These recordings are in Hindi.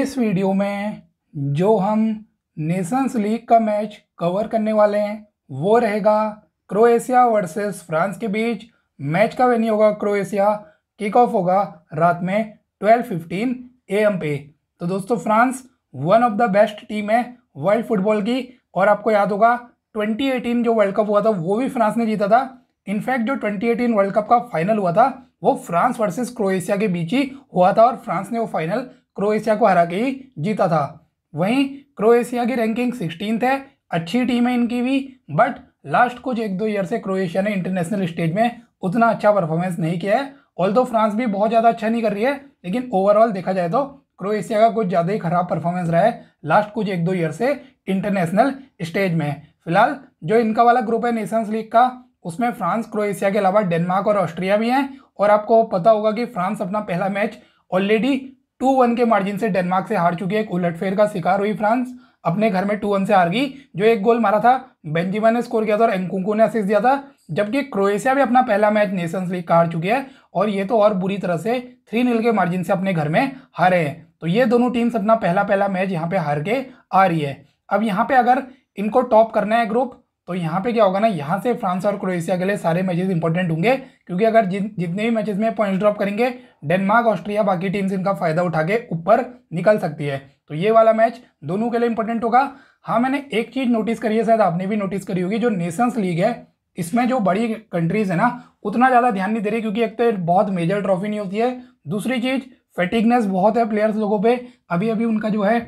इस वीडियो में जो हम नेशंस लीग का मैच कवर करने वाले हैं वो रहेगा क्रोएशिया वर्सेस फ्रांस के बीच मैच का वेन्यू होगा क्रोएशिया किक ऑफ होगा रात में 12:15 एएम पे तो दोस्तों France one of the best team है वर्ल्ड फुटबॉल की और आपको याद होगा 2018 जो वर्ल्ड कप हुआ था वो भी फ्रांस ने जीता था इनफैक्ट जो 2018 वर्ल्ड कप का फाइनल हुआ था वो फ्रांस वर्सेस क्रोएशिया के बीच ही हुआ था और फ्रांस ने वो फाइनल क्रोएशिया को हरा के ही जीता था वहीं क्रोएशिया की रैंकिंग सिक्सटीन है अच्छी टीम है इनकी भी बट लास्ट कुछ एक दो ईयर से क्रोएशिया ने इंटरनेशनल स्टेज में उतना अच्छा परफॉर्मेंस नहीं किया है ऑल दो फ्रांस भी बहुत ज़्यादा अच्छा नहीं कर रही है लेकिन ओवरऑल देखा जाए तो क्रोएशिया का कुछ ज़्यादा ही खराब परफॉर्मेंस रहा है लास्ट कुछ एक दो ईयर से इंटरनेशनल स्टेज में फिलहाल जो इनका वाला ग्रुप है नेशंस लीग का उसमें फ्रांस क्रोएशिया के अलावा डेनमार्क और ऑस्ट्रिया भी हैं और आपको पता होगा कि फ्रांस अपना पहला मैच ऑलरेडी टू वन के मार्जिन से डेनमार्क से हार चुकी है एक उलटफेर का शिकार हुई फ्रांस अपने घर में टू वन से हार गई जो एक गोल मारा था बेंजिमा ने स्कोर किया था और एंकुंको ने असिस्ट दिया था जबकि क्रोएशिया भी अपना पहला मैच नेशंस लीग का हार चुकी है और ये तो और बुरी तरह से थ्री नील के मार्जिन से अपने घर में हारे हैं तो ये दोनों टीम्स अपना पहला पहला मैच यहाँ पे हार के आ रही है अब यहाँ पे अगर इनको टॉप करना है ग्रुप और तो यहाँ पे क्या होगा ना यहाँ से फ्रांस और क्रोएशिया के लिए सारे मैचेस इंपॉर्टेंट होंगे क्योंकि अगर जिन जितने भी मैचेस में पॉइंट्स ड्रॉप करेंगे डेनमार्क ऑस्ट्रिया बाकी टीम्स इनका फ़ायदा उठा के ऊपर निकल सकती है तो ये वाला मैच दोनों के लिए इंपॉर्टेंट होगा हाँ मैंने एक चीज़ नोटिस करी है शायद आपने भी नोटिस करी होगी जो नेशंस लीग है इसमें जो बड़ी कंट्रीज़ है ना उतना ज़्यादा ध्यान नहीं दे रही क्योंकि एक तो बहुत मेजर ट्रॉफी नहीं होती है दूसरी चीज़ फेटिकनेस बहुत है प्लेयर्स लोगों पर अभी अभी उनका जो है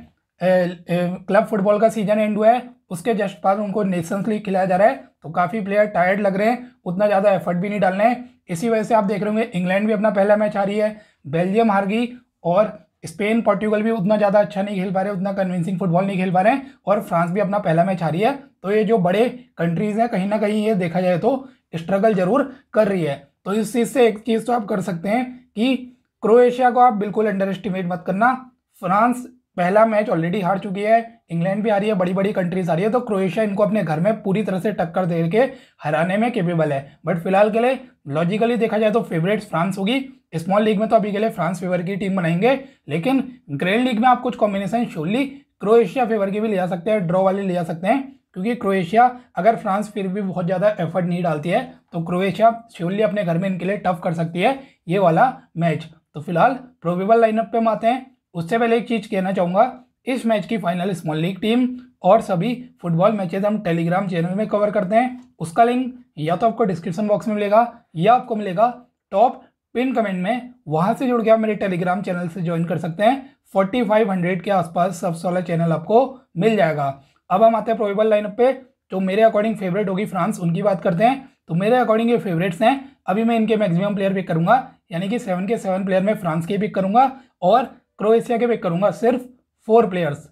क्लब फुटबॉल का सीजन एंड हुआ है उसके जस्ट पास उनको नेशंस लीग खिलाया जा रहा है तो काफ़ी प्लेयर टायर्ड लग रहे हैं उतना ज़्यादा एफर्ट भी नहीं डाल रहे हैं इसी वजह से आप देख रहे होंगे इंग्लैंड भी अपना पहला मैच हारी है बेल्जियम हार गई और स्पेन पोर्टुगल भी उतना ज़्यादा अच्छा नहीं खेल पा रहे उतना कन्विंसिंग फुटबॉल नहीं खेल पा रहे हैं और फ्रांस भी अपना पहला मैच हारी है तो ये जो बड़े कंट्रीज़ हैं कहीं ना कहीं ये देखा जाए तो स्ट्रगल ज़रूर कर रही है तो इस चीज़ से एक चीज़ तो आप कर सकते हैं कि क्रोएशिया को आप बिल्कुल अंडर एस्टिमेट मत करना फ्रांस पहला मैच ऑलरेडी हार चुकी है इंग्लैंड भी आ रही है बड़ी बड़ी कंट्रीज आ रही है तो क्रोएशिया इनको अपने घर में पूरी तरह से टक्कर दे के हराने में केपेबल है बट फिलहाल के लिए लॉजिकली देखा जाए तो फेवरेट फ्रांस होगी स्मॉल लीग में तो अभी के लिए फ्रांस फेवर की टीम बनाएंगे लेकिन ग्रेन लीग में आप कुछ कॉम्बिनेशन श्योरली क्रोएशिया फेवर की भी ले जा सकते हैं ड्रॉ वाली ले जा सकते हैं क्योंकि क्रोएशिया अगर फ्रांस फिर भी बहुत ज़्यादा एफर्ट नहीं डालती है तो क्रोएशिया श्योरली अपने घर में इनके लिए टफ कर सकती है ये वाला मैच तो फिलहाल प्रोबेबल लाइनअप पे हम आते हैं उससे पहले एक चीज़ कहना चाहूँगा इस मैच की फाइनल स्मॉल लीग टीम और सभी फुटबॉल मैचेज हम टेलीग्राम चैनल में कवर करते हैं उसका लिंक या तो आपको डिस्क्रिप्शन बॉक्स में मिलेगा या आपको मिलेगा टॉप पिन कमेंट में वहाँ से जुड़ के आप मेरे टेलीग्राम चैनल से ज्वाइन कर सकते हैं फोर्टी फाइव हंड्रेड के आसपास सबसे वाला चैनल आपको मिल जाएगा अब हम आते हैं प्रोबेबल लाइनअप पे जो मेरे अकॉर्डिंग फेवरेट होगी फ्रांस उनकी बात करते हैं तो मेरे अकॉर्डिंग ये फेवरेट्स हैं अभी मैं इनके मैक्सिमम प्लेयर पिक करूंगा यानी कि सेवन के सेवन प्लेयर में फ्रांस के पिक करूंगा और क्रोएशिया के पे करूंगा सिर्फ फोर प्लेयर्स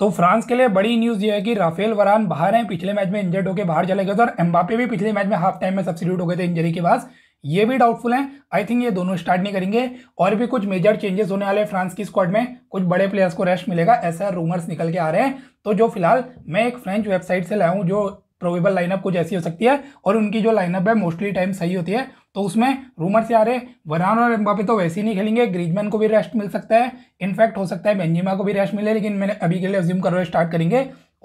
तो फ्रांस के लिए बड़ी न्यूज़ ये है कि राफेल वरान बाहर हैं पिछले मैच में इंजर्ड होकर बाहर चले गए थे और एम्बापे भी पिछले मैच में हाफ टाइम में सब्सिट्यूट हो गए थे इंजरी के बाद ये भी डाउटफुल हैं आई थिंक ये दोनों स्टार्ट नहीं करेंगे और भी कुछ मेजर चेंजेस होने वाले हैं फ्रांस की स्क्वाड में कुछ बड़े प्लेयर्स को रेस्ट मिलेगा ऐसा रूमर्स निकल के आ रहे हैं तो जो फिलहाल मैं एक फ्रेंच वेबसाइट से लाया हूँ जो प्रोबेबल लाइनअप कुछ ऐसी हो सकती है और उनकी जो लाइनअप है मोस्टली टाइम सही होती है तो उसमें रूमर से आ रहे वरान और एम्बापे तो वैसे ही नहीं खेलेंगे ग्रीजमैन को भी रेस्ट मिल सकता है इनफैक्ट हो सकता है बेंजिमा को भी रेस्ट मिले लेकिन मैंने अभी के लिए अज्यूम करना स्टार्ट करेंगे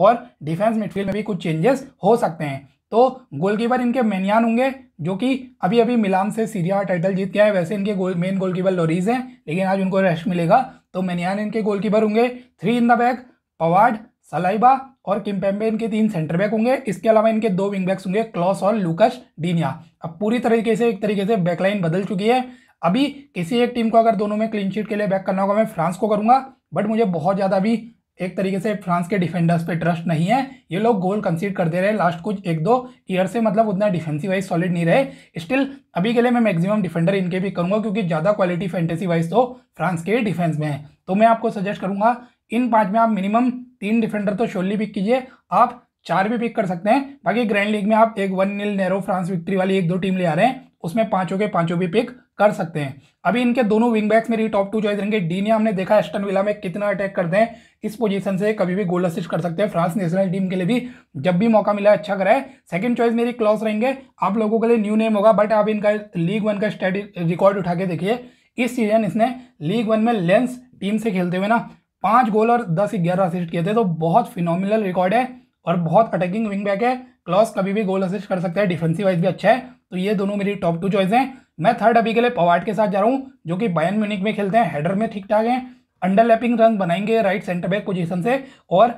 और डिफेंस मिडफील्ड में भी कुछ चेंजेस हो सकते हैं तो गोलकीपर इनके मेनियान होंगे जो कि अभी अभी मिलान से सीरिया टाइटल जीत गया है वैसे इनके गोल मेन गोलकीपर लोरीज हैं लेकिन आज उनको रेस्ट मिलेगा तो मेनियान इनके गोलकीपर होंगे three in the back Pavard Saliba और किम्पेम्बे इनके तीन सेंटर बैक होंगे इसके अलावा इनके दो विंग बैक्स होंगे क्लॉस और लूकस डीनिया अब पूरी तरीके से एक तरीके से बैकलाइन बदल चुकी है अभी किसी एक टीम को अगर दोनों में क्लीन शीट के लिए बैक करना होगा मैं फ्रांस को करूंगा बट मुझे बहुत ज़्यादा अभी एक तरीके से फ्रांस के डिफेंडर्स पे ट्रस्ट नहीं है ये लोग गोल कंसीड कर दे रहे हैं लास्ट कुछ एक दो ईयर से मतलब उतना डिफेंसिव वाइज सॉलिड नहीं रहे स्टिल अभी के लिए मैं मैक्सिमम डिफेंडर इनके भी करूँगा क्योंकि ज़्यादा क्वालिटी फैंटेसी वाइज तो फ्रांस के डिफेंस में है तो मैं आपको सजेस्ट करूँगा इन पाँच में आप मिनिमम तीन डिफेंडर तो शोली पिक कीजिए आप चार भी पिक कर सकते हैं बाकी ग्रैंड लीग में आप एक वन नील नेहरो फ्रांस विक्ट्री वाली एक दो टीम ले आ रहे हैं उसमें पांचों के पांचों भी पिक कर सकते हैं अभी इनके दोनों विंग बैक्स मेरी टॉप टू चॉइस रहेंगे डीनिया हमने देखा एस्टन विला में कितना अटैक करते हैं इस पोजीशन से कभी भी गोल असिस्ट कर सकते हैं फ्रांस नेशनल टीम के लिए भी जब भी मौका मिला अच्छा कराए सेकंड चॉइस मेरी क्लॉस रहेंगे आप लोगों के लिए न्यू नेम होगा बट आप इनका लीग वन का स्टडी रिकॉर्ड उठा के देखिए इस सीजन इसने लीग वन में लेंस टीम से खेलते हुए ना पांच गोल और दस ग्यारह असिस्ट किए थे तो बहुत फिनोमिनल रिकॉर्ड है और बहुत अटैकिंग विंग बैक है क्लॉस कभी भी गोल असिस्ट कर सकता है डिफेंसिव वाइज भी अच्छा है तो ये दोनों मेरी टॉप टू चॉइस हैं मैं थर्ड अभी के लिए पवाट के साथ जा रहा हूँ जो कि बायन म्यूनिक में खेलते हैं हेडर में ठीक ठाक हैं अंडरलैपिंग रन बनाएंगे राइट सेंटर बैक पोजिशन से और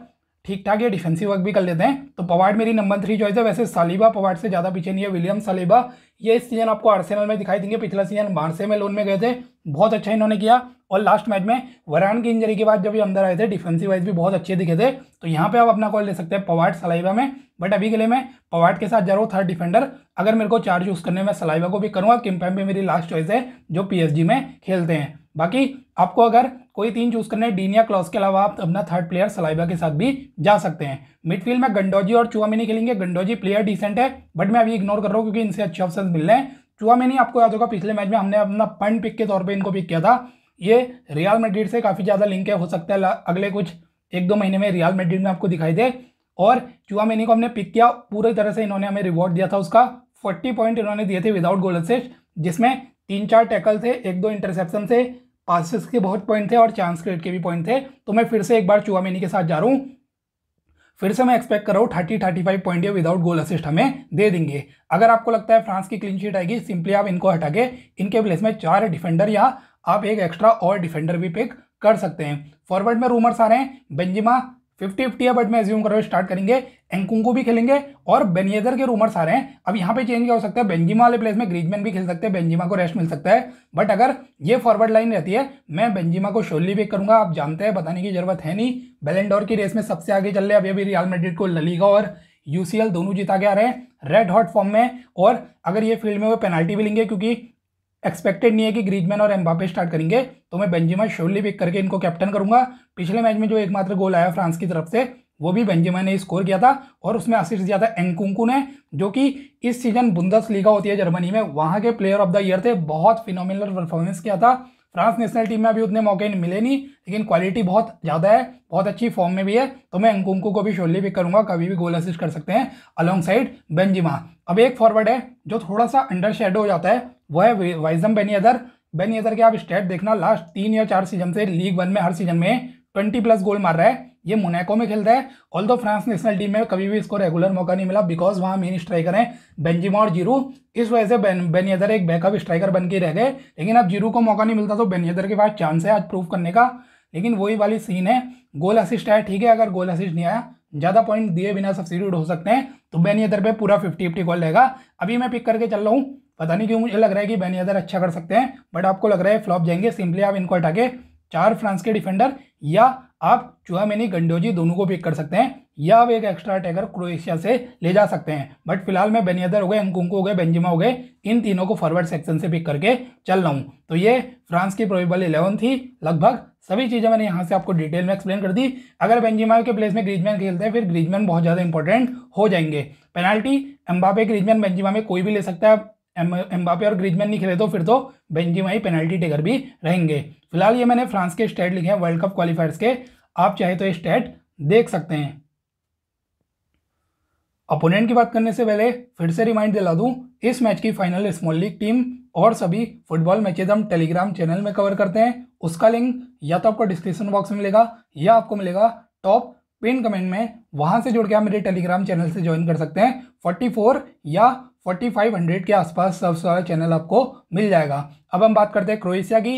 ठीक ठाक ये डिफेंसिव वर्क भी कर लेते हैं तो पवार्ड मेरी नंबर थ्री चॉइस है वैसे सालिबा पवार्ड से ज़्यादा पीछे नहीं है विलियम सालिबा ये इस सीजन आपको आर्सेनल में दिखाई देंगे पिछला सीजन बारसे में लोन में गए थे बहुत अच्छा इन्होंने किया और लास्ट मैच में वरान की इंजरी के बाद जब ये अंदर आए थे डिफेंसिव वाइज भी बहुत अच्छे दिखे थे तो यहाँ पे आप अपना कॉल ले सकते हैं पवार्ड सलाइबा में बट अभी के लिए मैं पवार्ड के साथ जा रहा हूँ थर्ड डिफेंडर अगर मेरे को चार्ज यूज़ करने में सलाइबा को भी करूँगा किम्पैम भी मेरी लास्ट चॉइस है जो पी में खेलते हैं बाकी आपको अगर कोई तीन चूज करने डीनिया क्लॉस के अलावा आप अपना थर्ड प्लेयर सलाइबा के साथ भी जा सकते हैं मिडफील्ड में गंडोजी और चुआमिनी खेलेंगे गंडोजी प्लेयर डिसेंट है बट मैं अभी इग्नोर कर रहा हूँ क्योंकि इनसे अच्छे ऑप्शन मिल रहे हैं चुआमिनी आपको याद होगा पिछले मैच में हमने अपना पंड पिक के तौर पर इनको पिक किया था ये रियाल मेड्रिड से काफ़ी ज़्यादा लिंक है हो सकता है अगले कुछ एक दो महीने में रियाल मेड्रिड में आपको दिखाई दे और चुआमिनी को हमने पिक किया पूरी तरह से इन्होंने हमें रिवॉर्ड दिया था उसका फोर्टी पॉइंट इन्होंने दिए थे विदाउट गोल असिस्ट जिसमें तीन चार टैकल थे एक दो इंटरसेप्शन थे पासिस के बहुत पॉइंट थे और चांस क्रिएट के भी पॉइंट थे तो मैं फिर से एक बार चुआ चुआमेनी के साथ जा रहा हूँ फिर से मैं एक्सपेक्ट कर रहा हूँ थर्टी थर्टी फाइव पॉइंट ये विदाउट गोल असिस्ट हमें दे देंगे अगर आपको लगता है फ्रांस की क्लीन शीट आएगी सिंपली आप इनको हटा के इनके प्लेस में चार डिफेंडर या आप एक एक्स्ट्रा और डिफेंडर भी पिक कर सकते हैं फॉरवर्ड में रूमर्स आ रहे हैं बेंजिमा फिफ्टी फिफ्टी है बट मैं एज्यूम कर रहा हूँ स्टार्ट करेंगे एंकुंकू भी खेलेंगे और बेनियजर के रूमर्स आ रहे हैं अब यहाँ पे चेंज क्या हो सकता है बेंजिमा वाले प्लेस में ग्रीजमैन भी खेल सकते हैं बेंजिमा को रेस्ट मिल सकता है बट अगर ये फॉरवर्ड लाइन रहती है मैं बेंजिमा को शोली पिक करूंगा आप जानते हैं बताने की जरूरत है नहीं बेलेंडोर की रेस में सबसे आगे चल रहे अभी अभी रियल मेड्रिड को ललीगा और यूसीएल दोनों जीता के आ रहे हैं रेड हॉट फॉर्म में और अगर ये फील्ड में वो पेनल्टी भी लेंगे क्योंकि एक्सपेक्टेड नहीं है कि ग्रीजमैन और एम्बापे स्टार्ट करेंगे तो मैं बेंजिमा श्योरली पिक करके इनको कैप्टन करूंगा पिछले मैच में जो एकमात्र गोल आया फ्रांस की तरफ से वो भी बेंजिमा ने स्कोर किया था और उसमें असिस्ट दिया था एंकुंकू ने जो कि इस सीजन बुंदस लीगा होती है जर्मनी में वहाँ के प्लेयर ऑफ द ईयर थे बहुत फिनोमिनल परफॉर्मेंस किया था फ्रांस नेशनल टीम में अभी उतने मौके मिले नहीं लेकिन क्वालिटी बहुत ज़्यादा है बहुत अच्छी फॉर्म में भी है तो मैं अंकुंकू को भी शोरली पिक करूंगा कभी भी गोल असिस्ट कर सकते हैं अलॉन्ग साइड बेंजिमा अब एक फॉरवर्ड है जो थोड़ा सा अंडर शेडो हो जाता है वह है वाइजम बेनियदर बेनियदर के आप स्टेट देखना लास्ट तीन या चार सीजन से लीग वन में हर सीजन में ट्वेंटी प्लस गोल मार रहा है ये मोनेको में खेलता है ऑल दो फ्रांस नेशनल टीम में कभी भी इसको रेगुलर मौका नहीं मिला बिकॉज वहाँ मेन स्ट्राइकर हैं बेंजिमा और जीरू इस वजह से बेन बेनियदर एक बैकअप स्ट्राइकर बन के रह गए लेकिन अब जीरू को मौका नहीं मिलता तो बेनियदर के पास चांस है आज प्रूव करने का लेकिन वही वाली सीन है गोल असिस्ट आया ठीक है अगर गोल असिस्ट नहीं आया ज़्यादा पॉइंट दिए बिना सब्सिट्यूट हो सकते हैं तो बेनियदर पर पूरा फिफ्टी फिफ्टी गोल रहेगा अभी मैं पिक करके चल रहा हूँ पता नहीं क्यों मुझे लग रहा है कि बेनियदर अच्छा कर सकते हैं बट आपको लग रहा है फ्लॉप जाएंगे सिंपली आप इनको हटा के चार फ्रांस के डिफेंडर या आप चुहा मिनी गंडोजी दोनों को पिक कर सकते हैं या आप एक एक्स्ट्रा अटैकर क्रोएशिया से ले जा सकते हैं बट फिलहाल मैं बेनियदर हो गए अंकुंको हो गए बेंजिमा हो गए इन तीनों को फॉरवर्ड सेक्शन से पिक करके चल रहा हूँ तो ये फ्रांस की प्रोबेबल इलेवन थी लगभग सभी चीज़ें मैंने यहाँ से आपको डिटेल में एक्सप्लेन कर दी अगर बेंजिमा के प्लेस में ग्रीजमैन खेलते हैं फिर ग्रीजमैन बहुत ज़्यादा इंपॉर्टेंट हो जाएंगे पेनाल्टी एम्बापे ग्रीजमैन बेंजिमा में कोई भी ले सकता है एम्बापे और ग्रीजमैन नहीं खेले तो फिर तो बेंजिमा ही पेनल्टी टेकर भी रहेंगे फिलहाल ये मैंने फ्रांस के स्टेट लिखे हैं वर्ल्ड कप क्वालिफायर्स के आप चाहे तो ये स्टेट देख सकते हैं अपोनेंट की बात करने से पहले फिर से रिमाइंड दिला दूं इस मैच की फाइनल स्मॉल लीग टीम और सभी फुटबॉल मैचेज हम टेलीग्राम चैनल में कवर करते हैं उसका लिंक या तो आपको डिस्क्रिप्शन बॉक्स में मिलेगा या आपको मिलेगा टॉप पिन कमेंट में वहां से जुड़ के आप मेरे टेलीग्राम चैनल से ज्वाइन कर सकते हैं 44 या 4500 के आसपास सबसे वाला चैनल आपको मिल जाएगा अब हम बात करते हैं क्रोएशिया की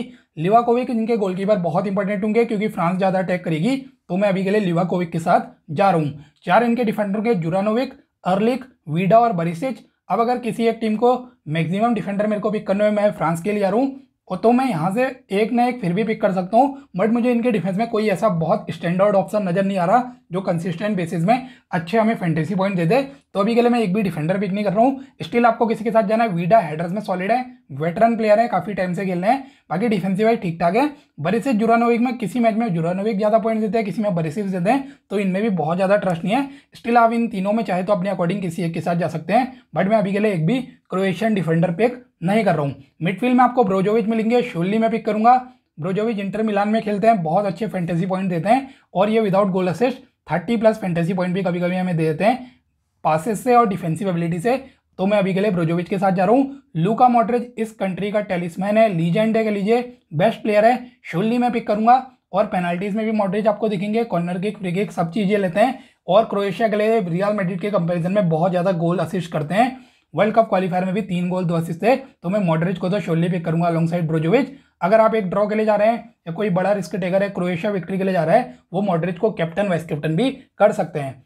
लिवाकोविक जिनके गोलकीपर बहुत इंपॉर्टेंट होंगे क्योंकि फ्रांस ज़्यादा अटैक करेगी तो मैं अभी के लिए लिवाकोविक के साथ जा रहा हूँ चार इनके डिफेंडर के जुरानोविक अर्लिक वीडा और बरिसिच अब अगर किसी एक टीम को मैक्सिमम डिफेंडर मेरे को पिक करने में मैं फ्रांस के लिए आ रहा हूँ और तो मैं यहाँ से एक ना एक फिर भी पिक कर सकता हूँ बट मुझे इनके डिफेंस में कोई ऐसा बहुत स्टैंडर्ड ऑप्शन नज़र नहीं आ रहा जो कंसिस्टेंट बेसिस में अच्छे हमें फेंटेसी पॉइंट दे दे तो अभी के लिए मैं एक भी डिफेंडर पिक नहीं कर रहा हूँ स्टिल आपको किसी के साथ जाना है वीडा हेडर्स में सॉलिड है वेटरन प्लेयर है काफी टाइम से खेल रहे हैं बाकी डिफेंसिव है ठीक ठाक है बरिसिस जुरानोविक में किसी मैच में जुरानोविक ज़्यादा पॉइंट देते हैं किसी में बरिसिस देते हैं तो इनमें भी बहुत ज़्यादा ट्रस्ट नहीं है स्टिल आप इन तीनों में चाहे तो अपने अकॉर्डिंग किसी एक के साथ जा सकते हैं बट मैं अभी के लिए एक भी क्रोएशियन डिफेंडर पिक नहीं कर रहा हूँ मिडफील्ड में आपको ब्रोजोविच मिलेंगे शोली में पिक करूँगा ब्रोजोविच इंटर मिलान में खेलते हैं बहुत अच्छे फैंटेसी पॉइंट देते हैं और ये without goal assist thirty plus fantasy point भी कभी कभी हमें दे देते हैं पासिस से और डिफेंसिव एबिलिटी से तो मैं अभी के लिए ब्रोजोविच के साथ जा रहा हूँ लूका मॉड्रिज इस कंट्री का टेलिसमैन है लीजेंड है कह लीजिए बेस्ट प्लेयर है शुल्ली मैं पिक करूंगा और पेनल्टीज में भी मॉड्रिज आपको दिखेंगे कॉर्नर किक फ्री किक सब चीज़ें लेते हैं और क्रोएशिया के लिए रियल मेडिट के कंपेरिजन में बहुत ज़्यादा गोल असिस्ट करते हैं वर्ल्ड कप क्वालिफायर में भी तीन गोल दो असिस्ट थे तो मैं मॉडरिज को तो शोली पिक करूंगा अलॉन्ग साइड ब्रोजोविच अगर आप एक ड्रॉ के लिए जा रहे हैं या कोई बड़ा रिस्क टेकर है क्रोएशिया विक्ट्री के लिए जा रहा है वो मॉड्रिज को कैप्टन वाइस कैप्टन भी कर सकते हैं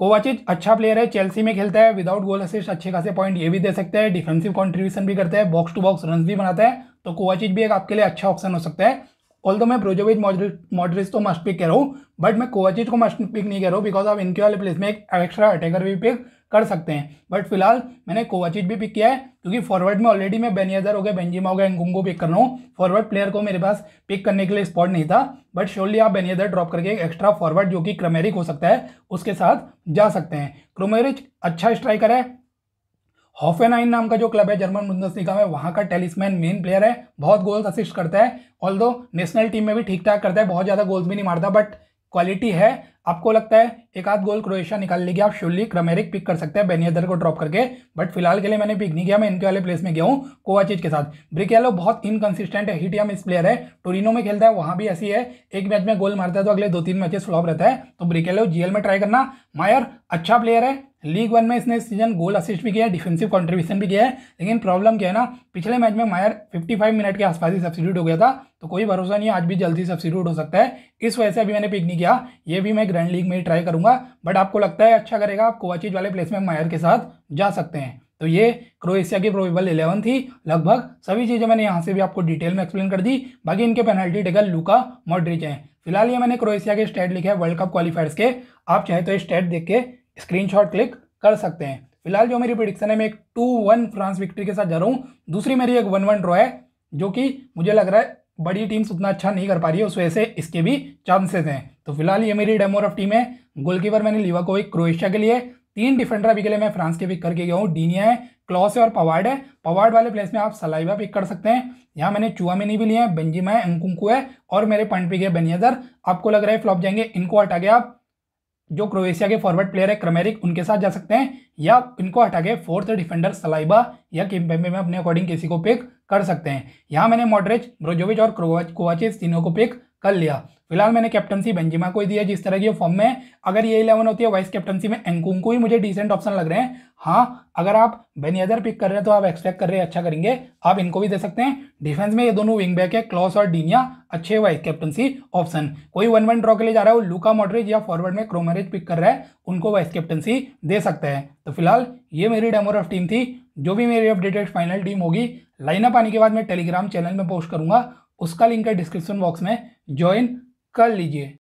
कोवाचिज अच्छा प्लेयर है चेल्सी में खेलता है विदाउट गोल असिस्ट अच्छे खासे पॉइंट ये भी दे सकते हैं डिफेंसिव कंट्रीब्यूशन भी करता है बॉक्स टू बॉक्स रन भी बनाता है तो कोवाचिज भी एक आपके लिए अच्छा ऑप्शन हो सकता है ऑल दो मैं ब्रोजोविच मॉडरिस तो मस्ट पिक कह रहा हूँ बट मैं कोवाचिज को मस्ट पिक नहीं कह रहा हूँ बिकॉज ऑफ इनके वाले प्लेस में एक एक्स्ट्रा अटैकर भी पिक कर सकते हैं बट फिलहाल मैंने कोवाचिट भी पिक किया है क्योंकि फॉरवर्ड में ऑलरेडी मैं बेनियाजर हो गया बेंजिमा हो गया एंगुंगो पिक कर रहा हूँ फॉरवर्ड प्लेयर को मेरे पास पिक करने के लिए स्पॉट नहीं था बट श्योरली आप बेनियाजर ड्रॉप करके एक एक्स्ट्रा फॉरवर्ड जो कि क्रमेरिक हो सकता है उसके साथ जा सकते हैं क्रोमेरिक अच्छा स्ट्राइकर है हॉफेनाइन नाम का जो क्लब है जर्मन बुंदसलीगा में वहाँ का टेलिसमैन मेन प्लेयर है बहुत गोल्स असिस्ट करता है ऑल नेशनल टीम में भी ठीक ठाक करता है बहुत ज़्यादा गोल्स भी नहीं मारता बट क्वालिटी है आपको लगता है एक आध गोल क्रोएशिया निकाल लेगी आप शुल्ली क्रमेरिक पिक कर सकते हैं बेनियदर को ड्रॉप करके बट फिलहाल के लिए मैंने पिक नहीं किया मैं इनके वाले प्लेस में गया हूँ कोवाचिज के साथ ब्रिकेलो बहुत इनकन्सिस्टेंट है हिट या मिस प्लेयर है टोरिनो में खेलता है वहाँ भी ऐसी है एक मैच में गोल मारता है तो अगले दो तीन मैचेस फ्लॉप रहता है तो ब्रिकेलो जीएल में ट्राई करना मायर अच्छा प्लेयर है लीग वन में इसने इस सीजन गोल असिस्ट भी किया है डिफेंसिव कंट्रीब्यूशन भी किया है लेकिन प्रॉब्लम क्या है ना पिछले मैच में मायर 55 मिनट के आसपास ही सब्सिट्यूट हो गया था तो कोई भरोसा नहीं आज भी जल्दी सब्सिट्यूट हो सकता है इस वजह से अभी मैंने पिक नहीं किया ये भी मैं ग्रैंड लीग में ही ट्राई करूंगा बट आपको लगता है अच्छा करेगा आप कोवाचिज वाले प्लेस में मायर के साथ जा सकते हैं तो ये क्रोएशिया की प्रोबेबल इलेवन थी लगभग सभी चीज़ें मैंने यहाँ से भी आपको डिटेल में एक्सप्लेन कर दी बाकी इनके पेनल्टी टेकर लूका मॉड्रिच हैं फिलहाल ये मैंने क्रोएशिया के स्टेट लिखे हैं वर्ल्ड कप क्वालिफायर्स के आप चाहे तो ये स्टेट देख के स्क्रीनशॉट क्लिक कर सकते हैं फिलहाल जो मेरी प्रिडिक्शन है मैं एक टू वन फ्रांस विक्ट्री के साथ जा रहा हूँ दूसरी मेरी एक वन वन ड्रॉ है जो कि मुझे लग रहा है बड़ी टीम्स उतना अच्छा नहीं कर पा रही है उस वजह से इसके भी चांसेस हैं तो फिलहाल ये मेरी डेमोर ऑफ टीम है गोलकीपर मैंने लीवा को एक क्रोएशिया के लिए तीन डिफेंडर अभी के लिए मैं फ्रांस के पिक करके गया हूँ डीनिया है क्लॉस है और पवार्ड है पवार्ड वाले प्लेस में आप सलाइवा पिक कर सकते हैं यहाँ मैंने चुआ में नहीं भी लिया है बेंजिमा है अंकुंकू है और मेरे पॉइंट पिक है बनियादर आपको लग रहा है फ्लॉप जाएंगे इनको हटा के आप जो क्रोएशिया के फॉरवर्ड प्लेयर है क्रमेरिक उनके साथ जा सकते हैं या इनको हटा के फोर्थ डिफेंडर सलाइबा या किम्पेम्बे में अपने अकॉर्डिंग किसी को पिक कर सकते हैं यहाँ मैंने मॉडरेज ब्रोजोविच और कोवाचिस तीनों को पिक कर लिया फिलहाल मैंने कैप्टनसी बेंजिमा को ही दिया जिस तरह की फॉर्म में अगर ये इलेवन होती है वाइस कैप्टनसी में एंकुंग को ही मुझे डिसेंट ऑप्शन लग रहे हैं हाँ अगर आप बेनियदर पिक कर रहे हैं तो आप एक्सपेक्ट कर रहे हैं अच्छा करेंगे आप इनको भी दे सकते हैं डिफेंस में ये दोनों विंग बैक है क्लॉस और डीनिया अच्छे वाइस कैप्टनसी ऑप्शन कोई वन वन ड्रॉ के लिए जा रहा है वो लूका मॉडरेज या फॉरवर्ड में क्रोमरेज पिक कर रहा है उनको वाइस कैप्टनसी दे सकते हैं तो फिलहाल ये मेरी रफ टीम थी जो भी मेरी अपडेटेड फाइनल टीम होगी लाइनअप आने के बाद मैं टेलीग्राम चैनल में पोस्ट करूँगा उसका लिंक है डिस्क्रिप्शन बॉक्स में ज्वाइन कर लीजिए